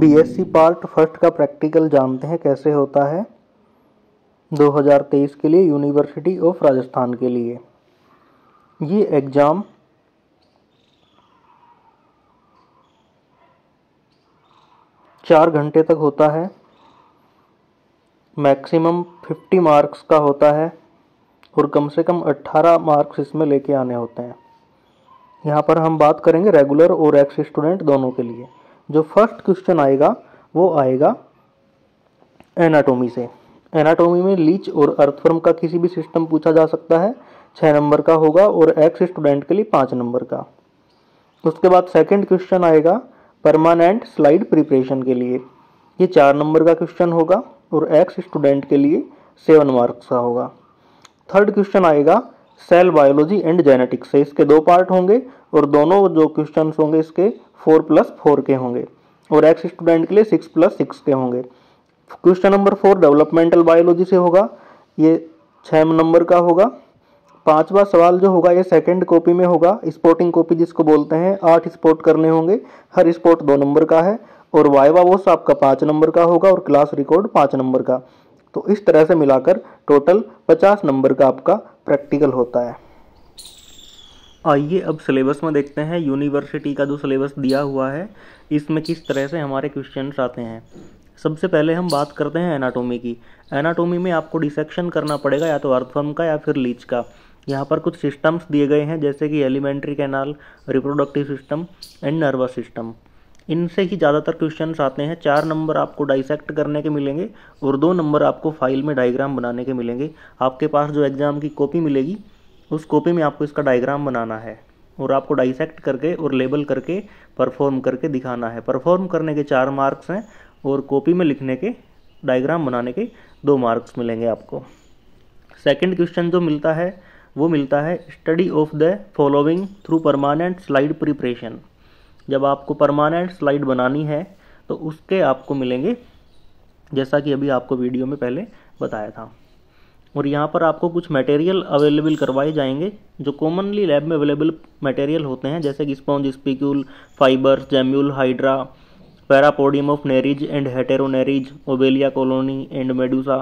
BSc part first का practical जानते हैं कैसे होता है 2023 के लिए यूनिवर्सिटी ऑफ राजस्थान के लिए ये एग्ज़ाम चार घंटे तक होता है मैक्सिमम 50 मार्क्स का होता है और कम से कम 18 मार्क्स इसमें लेके आने होते हैं यहाँ पर हम बात करेंगे रेगुलर और एक्स स्टूडेंट दोनों के लिए जो फर्स्ट क्वेश्चन आएगा वो आएगा एनाटोमी से एनाटोमी में लीच और अर्थफर्म का किसी भी सिस्टम पूछा जा सकता है छः नंबर का होगा और एक्स स्टूडेंट के लिए पाँच नंबर का उसके बाद सेकंड क्वेश्चन आएगा परमानेंट स्लाइड प्रिपरेशन के लिए ये चार नंबर का क्वेश्चन होगा और एक्स स्टूडेंट के लिए सेवन मार्क्स का होगा थर्ड क्वेश्चन आएगा सेल बायोलॉजी एंड जेनेटिक्स से इसके दो पार्ट होंगे और दोनों जो क्वेश्चन होंगे इसके फोर प्लस फोर के होंगे और एक्स स्टूडेंट के लिए सिक्स प्लस सिक्स के होंगे question number four developmental biology से होगा ये छः नंबर का होगा पांचवा सवाल जो होगा ये सेकंड कॉपी में होगा स्पोर्टिंग कॉपी जिसको बोलते हैं आठ स्पोर्ट करने होंगे हर स्पोर्ट दो नंबर का है और वाइवा वोस आपका पाँच नंबर का होगा और क्लास रिकॉर्ड पाँच नंबर का तो इस तरह से मिलाकर टोटल पचास नंबर का आपका प्रैक्टिकल होता है आइए अब सिलेबस में देखते हैं यूनिवर्सिटी का जो सिलेबस दिया हुआ है इसमें किस तरह से हमारे क्वेश्चंस आते हैं सबसे पहले हम बात करते हैं एनाटोमी की एनाटोमी में आपको डिसेक्शन करना पड़ेगा या तो अर्थफर्म का या फिर लीच का यहाँ पर कुछ सिस्टम्स दिए गए हैं जैसे कि alimentary canal reproductive system and nervous system इनसे ही ज़्यादातर क्वेश्चन आते हैं चार नंबर आपको डाइसेक्ट करने के मिलेंगे और दो नंबर आपको फाइल में डाइग्राम बनाने के मिलेंगे आपके पास जो एग्ज़ाम की कॉपी मिलेगी उस कॉपी में आपको इसका डायग्राम बनाना है और आपको डाइसेक्ट करके और लेबल करके परफॉर्म करके दिखाना है परफॉर्म करने के चार मार्क्स हैं और कॉपी में लिखने के डायग्राम बनाने के दो मार्क्स मिलेंगे आपको सेकंड क्वेश्चन जो मिलता है वो मिलता है study of the following through permanent slide preparation जब आपको परमानेंट स्लाइड बनानी है तो उसके आपको मिलेंगे जैसा कि अभी आपको वीडियो में पहले बताया था और यहाँ पर आपको कुछ मटेरियल अवेलेबल करवाए जाएंगे जो कॉमनली लैब में अवेलेबल मटेरियल होते हैं जैसे कि sponge spicule fibre gemmule hydra parapodium of nereis and heteronereis obelia colony and medusa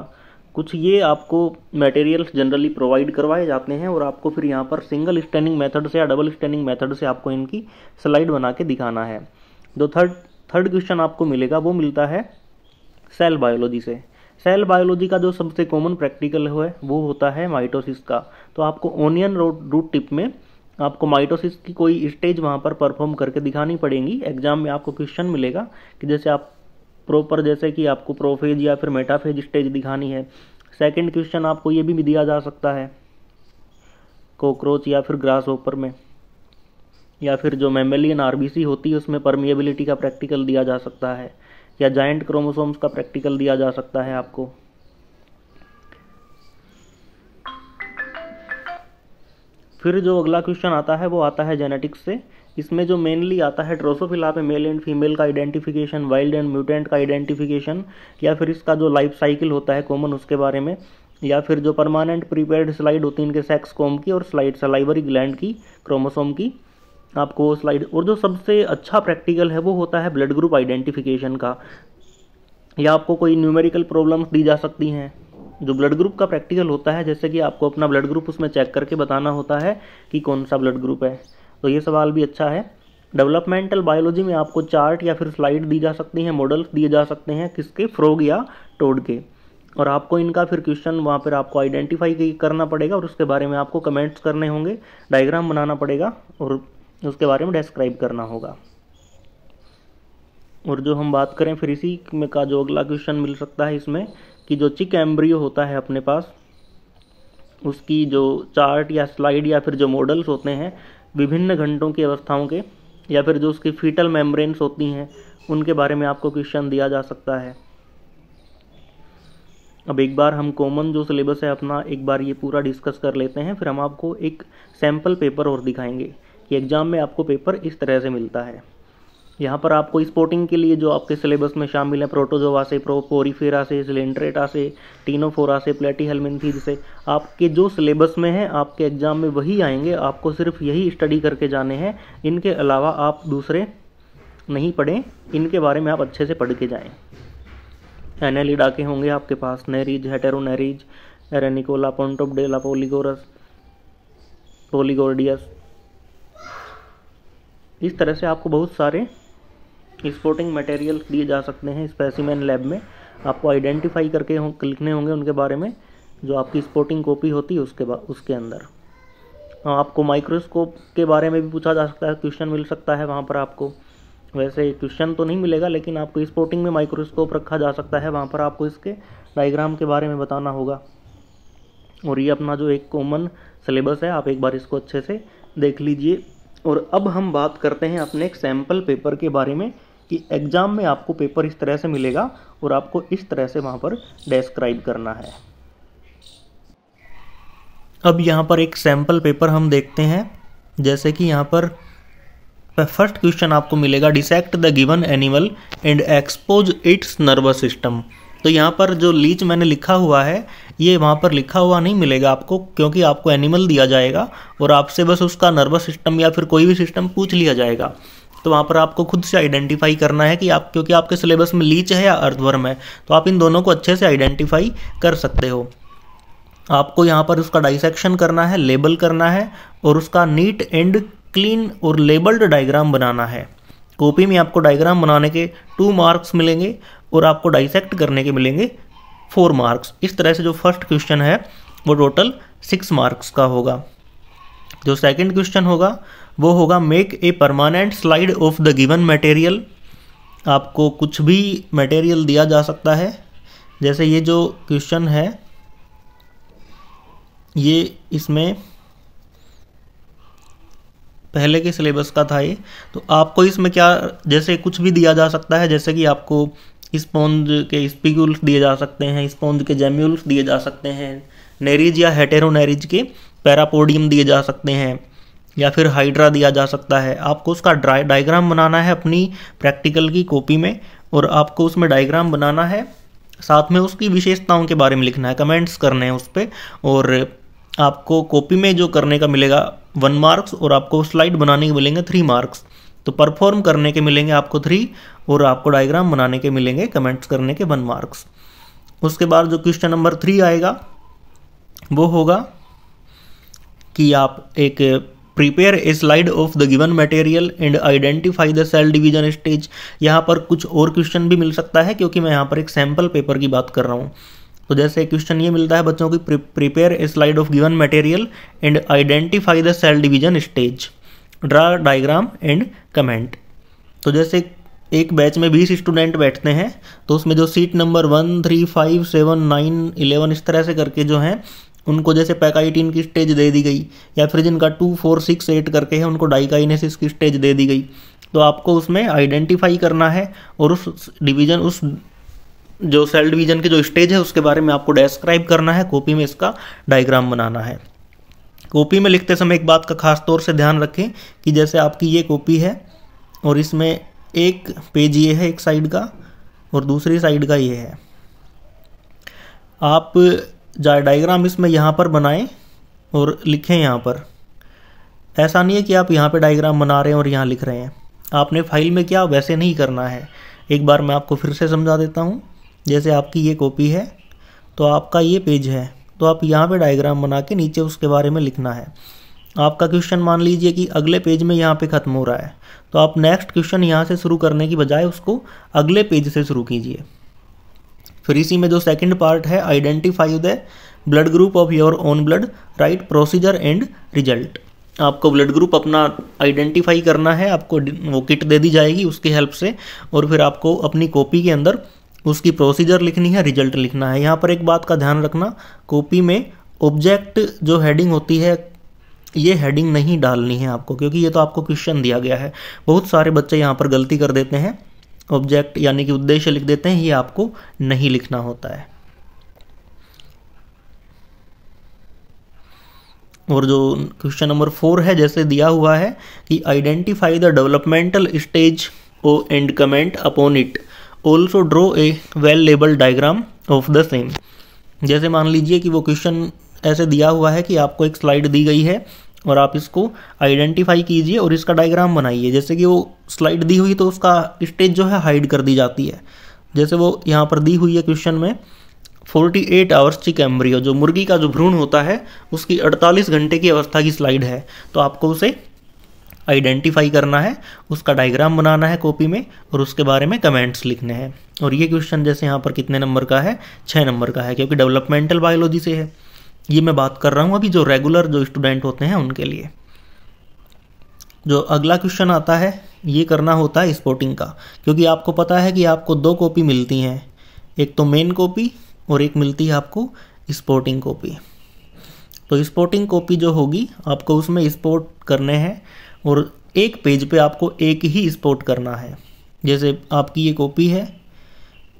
कुछ ये आपको मटेरियल्स जनरली प्रोवाइड करवाए जाते हैं और आपको फिर यहाँ पर सिंगल स्टैंडिंग मेथड से या डबल स्टैंडिंग मेथड से आपको इनकी स्लाइड बना के दिखाना है जो थर्ड थर्ड क्वेश्चन आपको मिलेगा वो मिलता है सेल बायोलॉजी से सेल बायोलॉजी का जो सबसे कॉमन प्रैक्टिकल है वो होता है माइटोसिस का तो आपको ओनियन रूट टिप में आपको माइटोसिस की कोई स्टेज वहाँ पर परफॉर्म करके दिखानी पड़ेगी एग्जाम में आपको क्वेश्चन मिलेगा कि जैसे आप प्रॉपर जैसे कि आपको प्रोफेज या फिर मेटाफेज स्टेज दिखानी है सेकंड क्वेश्चन आपको ये भी दिया जा सकता है कॉकरोच या फिर ग्रास ओपर में या फिर जो मेमेलियन आरबीसी होती है उसमें परमिएबिलिटी का प्रैक्टिकल दिया जा सकता है या जॉइंट क्रोमोसोम्स का प्रैक्टिकल दिया जा सकता है आपको फिर जो अगला क्वेश्चन आता है वो आता है जेनेटिक्स से इसमें जो मेनली आता है ड्रोसोफिला पे मेल एंड फीमेल का आइडेंटिफिकेशन वाइल्ड एंड म्यूटेंट का आइडेंटिफिकेशन या फिर इसका जो लाइफ साइकिल होता है कॉमन उसके बारे में या फिर जो परमानेंट प्रीपेड स्लाइड होती है इनके सेक्स कॉम की और स्लाइड सलाइवरी ग्लैंड की क्रोमोसोम की आपको वो स्लाइड और जो सबसे अच्छा प्रैक्टिकल है वो होता है ब्लड ग्रुप आइडेंटिफिकेशन का या आपको कोई न्यूमेरिकल प्रॉब्लम्स दी जा सकती हैं जो ब्लड ग्रुप का प्रैक्टिकल होता है जैसे कि आपको अपना ब्लड ग्रुप उसमें चेक करके बताना होता है कि कौन सा ब्लड ग्रुप है तो ये सवाल भी अच्छा है डेवलपमेंटल बायोलॉजी में आपको चार्ट या फिर स्लाइड दी जा सकती हैं मॉडल्स दिए जा सकते हैं किसके फ्रॉग या टोड के और आपको इनका फिर क्वेश्चन वहाँ पर आपको आइडेंटिफाई करना पड़ेगा और उसके बारे में आपको कमेंट्स करने होंगे डायग्राम बनाना पड़ेगा और उसके बारे में डिस्क्राइब करना होगा और जो हम बात करें फिर इसी में का जो अगला क्वेश्चन मिल सकता है इसमें कि जो चिक एम्ब्रियो होता है अपने पास उसकी जो चार्ट या स्लाइड या फिर जो मॉडल्स होते हैं विभिन्न घंटों की अवस्थाओं के या फिर जो उसकी फीटल मेम्ब्रेन्स होती हैं उनके बारे में आपको क्वेश्चन दिया जा सकता है अब एक बार हम कॉमन जो सिलेबस है अपना एक बार ये पूरा डिस्कस कर लेते हैं फिर हम आपको एक सैम्पल पेपर और दिखाएंगे एग्ज़ाम में आपको पेपर इस तरह से मिलता है यहाँ पर आपको स्पोर्टिंग के लिए जो आपके सिलेबस में शामिल है प्रोटोजोवा से प्रोपोरीफेरा से सिलेंड्रेटा से टीनोफोरा से प्लेटी हेलमिनथीज से आपके जो सिलेबस में है आपके एग्ज़ाम में वही आएंगे आपको सिर्फ यही स्टडी करके जाने हैं इनके अलावा आप दूसरे नहीं पढ़ें इनके बारे में आप अच्छे से पढ़ के जाएँ एनालिडा के होंगे आपके पास हेटेरो हेटेरोनेरिज एरेनिकोला पोन्टोपडेला पोलिगोरस पोलीगोर्डियस इस तरह से आपको बहुत सारे स्पोर्टिंग मटेरियल दिए जा सकते हैं स्पेसिमैन लैब में आपको आइडेंटिफाई करके हो, लिखने होंगे उनके बारे में जो आपकी स्पोर्टिंग कॉपी होती है उसके उसके अंदर हाँ, आपको माइक्रोस्कोप के बारे में भी पूछा जा सकता है क्वेश्चन मिल सकता है वहाँ पर आपको वैसे क्वेश्चन तो नहीं मिलेगा लेकिन आपको स्पोर्टिंग में माइक्रोस्कोप रखा जा सकता है वहाँ पर आपको इसके डाइग्राम के बारे में बताना होगा और ये अपना जो एक कॉमन सिलेबस है आप एक बार इसको अच्छे से देख लीजिए और अब हम बात करते हैं अपने एक सैम्पल पेपर के बारे में कि एग्ज़ाम में आपको पेपर इस तरह से मिलेगा और आपको इस तरह से वहाँ पर डेस्क्राइब करना है अब यहाँ पर एक सैम्पल पेपर हम देखते हैं जैसे कि यहाँ पर फर्स्ट क्वेश्चन आपको मिलेगा dissect the given animal and expose its nervous system तो यहाँ पर जो लीच मैंने लिखा हुआ है ये वहाँ पर लिखा हुआ नहीं मिलेगा आपको क्योंकि आपको एनिमल दिया जाएगा और आपसे बस उसका नर्वस सिस्टम या फिर कोई भी सिस्टम पूछ लिया जाएगा तो वहाँ पर आपको खुद से आइडेंटिफाई करना है कि आप क्योंकि आपके सिलेबस में लीच है या अर्थवर्म है तो आप इन दोनों को अच्छे से आइडेंटिफाई कर सकते हो आपको यहाँ पर उसका डाइसेक्शन करना है लेबल करना है और उसका नीट एंड क्लीन और लेबल्ड डायग्राम बनाना है कॉपी में आपको डायग्राम बनाने के टू मार्क्स मिलेंगे और आपको डाइसेक्ट करने के मिलेंगे फोर मार्क्स इस तरह से जो फर्स्ट क्वेश्चन है वो टोटल सिक्स मार्क्स का होगा जो सेकंड क्वेश्चन होगा वो होगा make a permanent slide of the given material आपको कुछ भी मटेरियल दिया जा सकता है जैसे ये जो क्वेश्चन है ये इसमें पहले के सिलेबस का था ये तो आपको इसमें क्या जैसे कुछ भी दिया जा सकता है जैसे कि आपको स्पॉन्ज के स्पिगुल्स दिए जा सकते हैं स्पॉन्ज के जेम्यूल्स दिए जा सकते हैं नेरिज या हेटेरोनेरिज के पैरापोडियम दिए जा सकते हैं या फिर हाइड्रा दिया जा सकता है आपको उसका डायग्राम बनाना है अपनी प्रैक्टिकल की कॉपी में और आपको उसमें डायग्राम बनाना है साथ में उसकी विशेषताओं के बारे में लिखना है कमेंट्स करने हैं उस पर और आपको कॉपी में जो करने का मिलेगा वन मार्क्स और आपको स्लाइड बनाने के मिलेंगे थ्री मार्क्स तो परफॉर्म करने के मिलेंगे आपको थ्री और आपको डायग्राम बनाने के मिलेंगे कमेंट्स करने के वन मार्क्स उसके बाद जो क्वेश्चन नंबर थ्री आएगा वो होगा कि आप एक prepare a slide of the given material and identify the cell division stage यहाँ पर कुछ और क्वेश्चन भी मिल सकता है क्योंकि मैं यहाँ पर एक सैम्पल पेपर की बात कर रहा हूँ तो जैसे क्वेश्चन ये मिलता है बच्चों की prepare a slide of given material and identify the cell division stage draw diagram and comment तो जैसे एक बैच में बीस स्टूडेंट बैठते हैं तो उसमें जो seat number one three five seven nine eleven इस तरह से करके जो हैं उनको जैसे पैकाइटिन की स्टेज दे दी गई या फिर जिनका टू फोर सिक्स एट करके है उनको डाइकाइनेसिस की स्टेज दे दी गई तो आपको उसमें आइडेंटिफाई करना है और उस डिवीज़न उस जो सेल डिवीज़न के जो स्टेज है उसके बारे में आपको डिस्क्राइब करना है कॉपी में इसका डायग्राम बनाना है कॉपी में लिखते समय एक बात का खास तौर से ध्यान रखें कि जैसे आपकी ये कॉपी है और इसमें एक पेज ये है एक साइड का और दूसरी साइड का ये है आप जाए डायग्राम इसमें यहाँ पर बनाएं और लिखें यहाँ पर ऐसा नहीं है कि आप यहाँ पे डायग्राम बना रहे हैं और यहाँ लिख रहे हैं आपने फाइल में क्या वैसे नहीं करना है एक बार मैं आपको फिर से समझा देता हूँ जैसे आपकी ये कॉपी है तो आपका ये पेज है तो आप यहाँ पे डायग्राम बना के नीचे उसके बारे में लिखना है आपका क्वेश्चन मान लीजिए कि अगले पेज में यहाँ पे ख़त्म हो रहा है तो आप नेक्स्ट क्वेश्चन यहाँ से शुरू करने की बजाय उसको अगले पेज से शुरू कीजिए फिर इसी में जो सेकंड पार्ट है identify the blood group of your own blood right procedure and result आपको ब्लड ग्रुप अपना आइडेंटिफाई करना है आपको वो किट दे दी जाएगी उसकी हेल्प से और फिर आपको अपनी कॉपी के अंदर उसकी प्रोसीजर लिखनी है रिजल्ट लिखना है यहाँ पर एक बात का ध्यान रखना कॉपी में ऑब्जेक्ट जो हेडिंग होती है ये हेडिंग नहीं डालनी है आपको क्योंकि ये तो आपको क्वेश्चन दिया गया है बहुत सारे बच्चे यहाँ पर गलती कर देते हैं ऑब्जेक्ट यानी कि उद्देश्य लिख देते हैं ये आपको नहीं लिखना होता है और जो क्वेश्चन नंबर फोर है जैसे दिया हुआ है कि identify the developmental stage O and comment upon it also draw a well label diagram of the same जैसे मान लीजिए कि वो क्वेश्चन ऐसे दिया हुआ है कि आपको एक स्लाइड दी गई है और आप इसको आइडेंटिफाई कीजिए और इसका डायग्राम बनाइए जैसे कि वो स्लाइड दी हुई तो उसका स्टेज जो है हाइड कर दी जाती है जैसे वो यहाँ पर दी हुई है क्वेश्चन में 48 एट आवर्स चिक एम्ब्रियो जो मुर्गी का जो भ्रूण होता है उसकी 48 घंटे की अवस्था की स्लाइड है तो आपको उसे आइडेंटिफाई करना है उसका डायग्राम बनाना है कॉपी में और उसके बारे में कमेंट्स लिखने हैं और ये क्वेश्चन जैसे यहाँ पर कितने नंबर का है छः नंबर का है क्योंकि डेवलपमेंटल बायोलॉजी से है ये मैं बात कर रहा हूँ अभी जो रेगुलर जो स्टूडेंट होते हैं उनके लिए जो अगला क्वेश्चन आता है ये करना होता है स्पोर्टिंग का क्योंकि आपको पता है कि आपको दो कॉपी मिलती हैं एक तो मेन कॉपी और एक मिलती है आपको स्पोर्टिंग कॉपी तो स्पोर्टिंग कॉपी जो होगी आपको उसमें स्पोर्ट करने हैं और एक पेज पे आपको एक ही स्पोर्ट करना है जैसे आपकी ये कॉपी है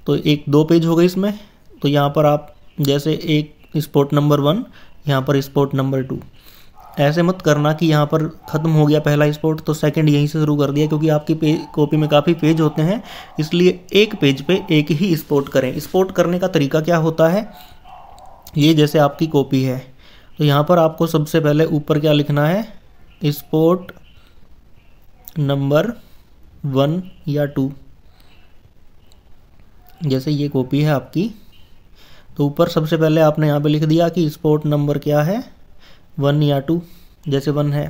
तो एक दो पेज हो गए इसमें तो यहाँ पर आप जैसे एक स्पोर्ट नंबर वन यहाँ पर स्पोर्ट नंबर टू ऐसे मत करना कि यहाँ पर ख़त्म हो गया पहला स्पोर्ट तो सेकंड यहीं से शुरू कर दिया क्योंकि आपकी पे कॉपी में काफ़ी पेज होते हैं इसलिए एक पेज पे एक ही स्पोर्ट करें स्पोर्ट करने का तरीका क्या होता है ये जैसे आपकी कॉपी है तो यहाँ पर आपको सबसे पहले ऊपर क्या लिखना है स्पोर्ट नंबर वन या टू जैसे ये कॉपी है आपकी तो ऊपर सबसे पहले आपने यहाँ पे लिख दिया कि स्पोर्ट नंबर क्या है वन या टू जैसे वन है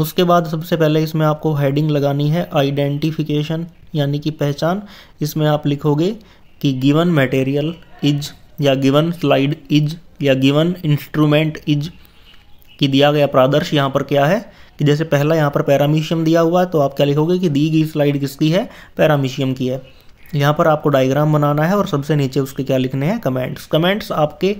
उसके बाद सबसे पहले इसमें आपको हेडिंग लगानी है आइडेंटिफिकेशन यानी कि पहचान इसमें आप लिखोगे कि गिवन मटेरियल इज या गिवन स्लाइड इज या गिवन इंस्ट्रूमेंट इज कि दिया गया प्रादर्श यहाँ पर क्या है कि जैसे पहला यहाँ पर पैरामीशियम दिया हुआ है तो आप क्या लिखोगे कि दी गई स्लाइड किसकी है पैरामीशियम की है यहाँ पर आपको डायग्राम बनाना है और सबसे नीचे उसके क्या लिखने हैं कमेंट्स कमेंट्स आपके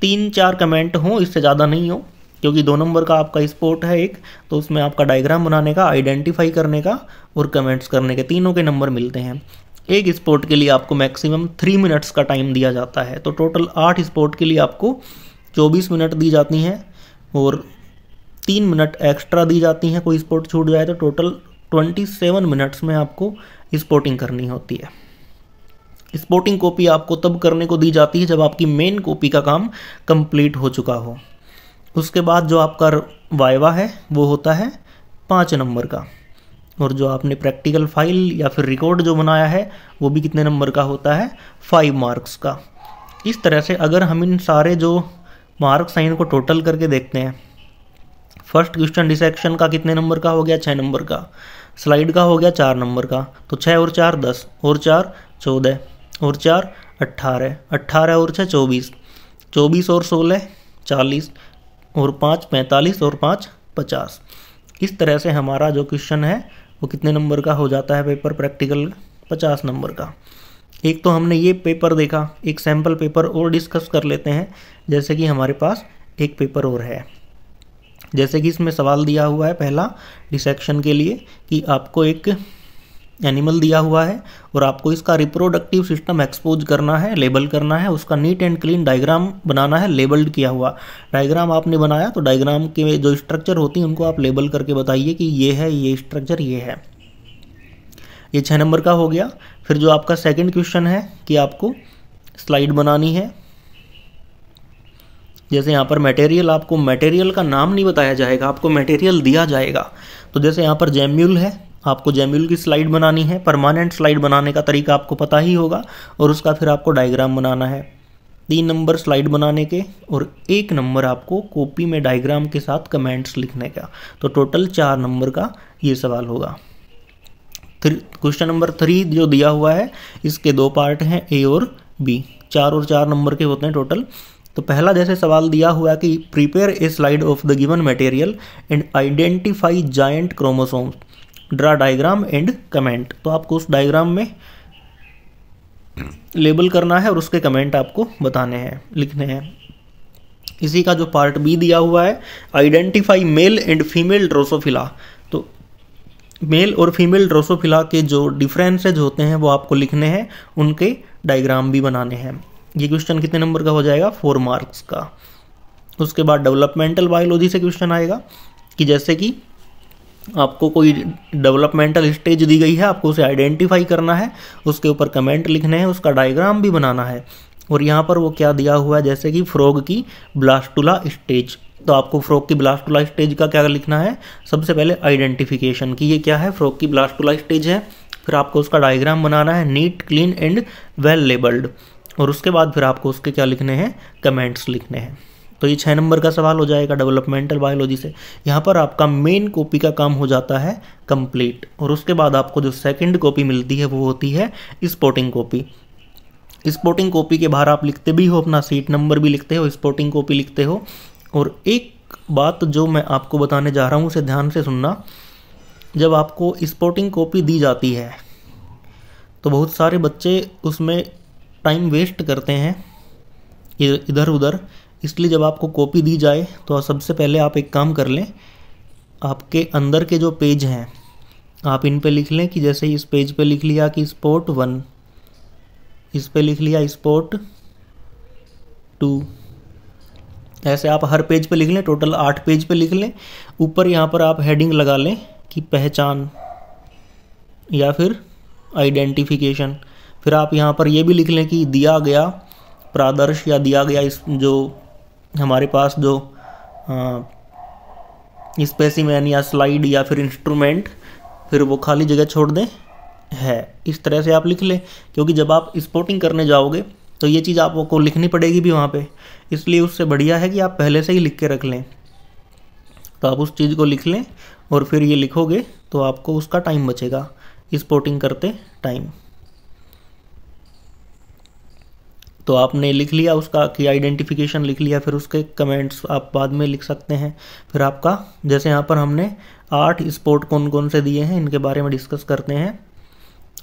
तीन चार कमेंट हों इससे ज़्यादा नहीं हो क्योंकि दो नंबर का आपका स्पोर्ट है एक तो उसमें आपका डायग्राम बनाने का आइडेंटिफाई करने का और कमेंट्स करने के तीनों के नंबर मिलते हैं एक स्पोर्ट के लिए आपको मैक्सिमम थ्री मिनट्स का टाइम दिया जाता है तो टोटल आठ स्पोर्ट के लिए आपको चौबीस मिनट दी जाती हैं और तीन मिनट एक्स्ट्रा दी जाती हैं कोई स्पोर्ट छूट जाए तो टोटल ट्वेंटी सेवन मिनट्स में आपको स्पोर्टिंग करनी होती है स्पोर्टिंग कॉपी आपको तब करने को दी जाती है जब आपकी मेन कॉपी का काम कंप्लीट हो चुका हो उसके बाद जो आपका वायवा है वो होता है पाँच नंबर का और जो आपने प्रैक्टिकल फाइल या फिर रिकॉर्ड जो बनाया है वो भी कितने नंबर का होता है फाइव मार्क्स का इस तरह से अगर हम इन सारे जो मार्क्स हैं इनको टोटल करके देखते हैं फर्स्ट क्वेश्चन डिसेक्शन का कितने नंबर का हो गया छः नंबर का स्लाइड का हो गया चार नंबर का तो छः और चार दस और चार चौदह और चार अट्ठारह अट्ठारह और छः चौबीस चौबीस और सोलह चालीस और पाँच पैंतालीस और पाँच पचास इस तरह से हमारा जो क्वेश्चन है वो कितने नंबर का हो जाता है पेपर प्रैक्टिकल पचास नंबर का एक तो हमने ये पेपर देखा एक सैम्पल पेपर और डिस्कस कर लेते हैं जैसे कि हमारे पास एक पेपर और है जैसे कि इसमें सवाल दिया हुआ है पहला डिसेक्शन के लिए कि आपको एक एनिमल दिया हुआ है और आपको इसका रिप्रोडक्टिव सिस्टम एक्सपोज करना है लेबल करना है उसका नीट एंड क्लीन डायग्राम बनाना है लेबल्ड किया हुआ डायग्राम आपने बनाया तो डायग्राम के जो स्ट्रक्चर होती हैं उनको आप लेबल करके बताइए कि ये है ये स्ट्रक्चर ये है ये छः नंबर का हो गया फिर जो आपका सेकेंड क्वेश्चन है कि आपको स्लाइड बनानी है जैसे यहाँ पर मटेरियल आपको मटेरियल का नाम नहीं बताया जाएगा आपको मटेरियल दिया जाएगा तो जैसे यहाँ पर जेम्यूल है आपको जेम्यूल की स्लाइड बनानी है परमानेंट स्लाइड बनाने का तरीका आपको पता ही होगा और उसका फिर आपको डायग्राम बनाना है तीन नंबर स्लाइड बनाने के और एक नंबर आपको कॉपी में डायग्राम के साथ कमेंट्स लिखने का तो टोटल चार नंबर का ये सवाल होगा क्वेश्चन नंबर थ्री जो दिया हुआ है इसके दो पार्ट हैं ए और बी चार और चार नंबर के होते हैं टोटल तो पहला जैसे सवाल दिया हुआ है कि prepare a slide of the given material and identify giant chromosomes draw diagram and comment तो आपको उस डायग्राम में लेबल करना है और उसके कमेंट आपको बताने हैं लिखने हैं इसी का जो पार्ट बी दिया हुआ है identify male and female drosophila तो मेल और फीमेल ड्रोसोफिला के जो डिफरेंसेज होते हैं वो आपको लिखने हैं उनके डायग्राम भी बनाने हैं ये क्वेश्चन कितने नंबर का हो जाएगा फोर मार्क्स का उसके बाद डेवलपमेंटल बायोलॉजी से क्वेश्चन आएगा कि जैसे कि आपको कोई डेवलपमेंटल स्टेज दी गई है आपको उसे आइडेंटिफाई करना है उसके ऊपर कमेंट लिखने हैं उसका डायग्राम भी बनाना है और यहाँ पर वो क्या दिया हुआ है जैसे कि फ्रॉग की ब्लास्टुला स्टेज तो आपको फ्रॉग की ब्लास्टुला स्टेज का क्या लिखना है सबसे पहले आइडेंटिफिकेशन कि ये क्या है फ्रॉग की ब्लास्टुला स्टेज है फिर आपको उसका डायग्राम बनाना है neat clean and well labelled और उसके बाद फिर आपको उसके क्या लिखने हैं कमेंट्स लिखने हैं तो ये छः नंबर का सवाल हो जाएगा डेवलपमेंटल बायोलॉजी से यहाँ पर आपका मेन कॉपी का काम हो जाता है कंप्लीट और उसके बाद आपको जो सेकंड कॉपी मिलती है वो होती है स्पोर्टिंग कॉपी स्पोर्टिंग कॉपी के बाहर आप लिखते भी हो अपना सीट नंबर भी लिखते हो स्पोर्टिंग कॉपी लिखते हो और एक बात जो मैं आपको बताने जा रहा हूँ उसे ध्यान से सुनना जब आपको स्पोर्टिंग कॉपी दी जाती है तो बहुत सारे बच्चे उसमें टाइम वेस्ट करते हैं इधर उधर इसलिए जब आपको कॉपी दी जाए तो सबसे पहले आप एक काम कर लें आपके अंदर के जो पेज हैं आप इन पे लिख लें कि जैसे इस पेज पे लिख लिया कि स्पोर्ट वन इस पे लिख लिया स्पोर्ट टू ऐसे आप हर पेज पे लिख लें टोटल आठ पेज पे लिख लें ऊपर यहाँ पर आप हेडिंग लगा लें कि पहचान या फिर आइडेंटिफिकेशन फिर आप यहाँ पर यह भी लिख लें कि दिया गया प्रादर्श या दिया गया इस जो हमारे पास जो स्पेसिमैन या स्लाइड या फिर इंस्ट्रूमेंट फिर वो खाली जगह छोड़ दें है इस तरह से आप लिख लें क्योंकि जब आप स्पोर्टिंग करने जाओगे तो ये चीज़ आपको लिखनी पड़ेगी भी वहाँ पे इसलिए उससे बढ़िया है कि आप पहले से ही लिख के रख लें तो आप उस चीज़ को लिख लें और फिर ये लिखोगे तो आपको उसका टाइम बचेगा स्पोर्टिंग करते टाइम तो आपने लिख लिया उसका कि आइडेंटिफिकेशन लिख लिया फिर उसके कमेंट्स आप बाद में लिख सकते हैं फिर आपका जैसे यहाँ पर हमने आठ स्पोर्ट कौन कौन से दिए हैं इनके बारे में डिस्कस करते हैं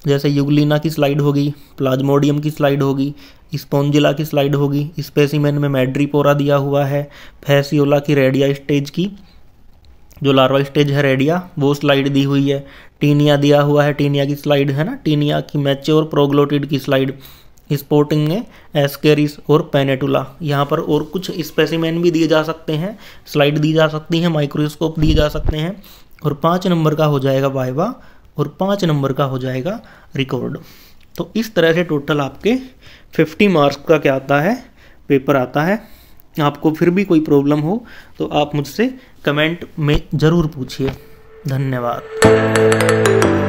जैसे युगलिना की स्लाइड होगी प्लाज्मोडियम की स्लाइड होगी स्पोंजिला की स्लाइड होगी स्पेसिमेन में मेड्रीपोरा दिया हुआ है फैसियोला की रेडिया स्टेज की जो लार्वा स्टेज है रेडिया वो स्लाइड दी हुई है टीनिया दिया हुआ है टीनिया की स्लाइड है ना टीनिया की मैच्योर प्रोग्लोटिड की स्लाइड स्पोर्टिंग में एस्केरिस और पेनेटुला यहाँ पर और कुछ स्पेसिमैन भी दिए जा सकते हैं स्लाइड दी जा सकती है माइक्रोस्कोप दिए जा सकते हैं और पाँच नंबर का हो जाएगा वाइवा और पाँच नंबर का हो जाएगा रिकॉर्ड तो इस तरह से टोटल आपके फिफ्टी मार्क्स का क्या आता है पेपर आता है आपको फिर भी कोई प्रॉब्लम हो तो आप मुझसे कमेंट में ज़रूर पूछिए धन्यवाद